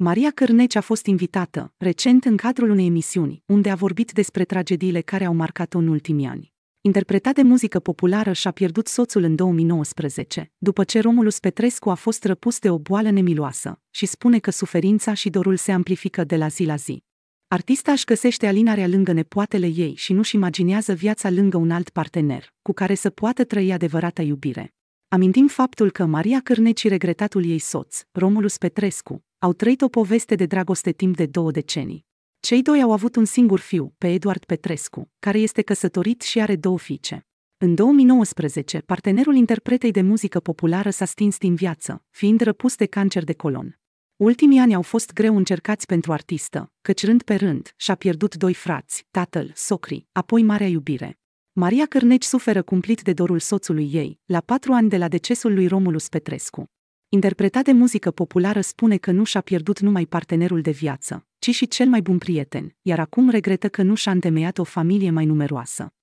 Maria Cărneci a fost invitată, recent, în cadrul unei emisiuni, unde a vorbit despre tragediile care au marcat-o în ultimii ani. Interpretat de muzică populară și-a pierdut soțul în 2019, după ce Romulus Petrescu a fost răpus de o boală nemiloasă, și spune că suferința și dorul se amplifică de la zi la zi. Artista își găsește alinarea lângă nepoatele ei și nu-și imaginează viața lângă un alt partener, cu care să poată trăi adevărata iubire. Amintim faptul că Maria Cârneci și regretatul ei soț, Romulus Petrescu, au trăit o poveste de dragoste timp de două decenii. Cei doi au avut un singur fiu, pe Eduard Petrescu, care este căsătorit și are două fiice. În 2019, partenerul interpretei de muzică populară s-a stins din viață, fiind răpus de cancer de colon. Ultimii ani au fost greu încercați pentru artistă, căci rând pe rând și-a pierdut doi frați, tatăl, socri, apoi marea iubire. Maria Cârneci suferă cumplit de dorul soțului ei, la patru ani de la decesul lui Romulus Petrescu. Interpretat de muzică populară spune că nu și-a pierdut numai partenerul de viață, ci și cel mai bun prieten, iar acum regretă că nu și-a întemeiat o familie mai numeroasă.